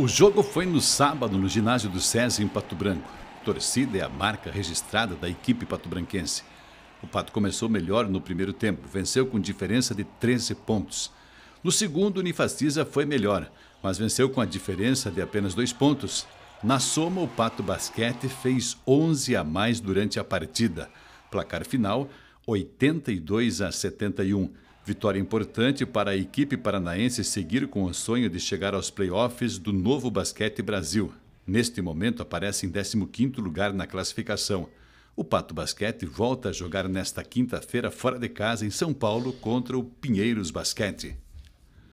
O jogo foi no sábado no ginásio do SESI em Pato Branco. Torcida é a marca registrada da equipe patobranquense. O Pato começou melhor no primeiro tempo, venceu com diferença de 13 pontos. No segundo, o Nifastiza foi melhor, mas venceu com a diferença de apenas dois pontos. Na soma, o Pato Basquete fez 11 a mais durante a partida. Placar final, 82 a 71. Vitória importante para a equipe paranaense seguir com o sonho de chegar aos playoffs do novo Basquete Brasil. Neste momento aparece em 15º lugar na classificação. O Pato Basquete volta a jogar nesta quinta-feira fora de casa em São Paulo contra o Pinheiros Basquete.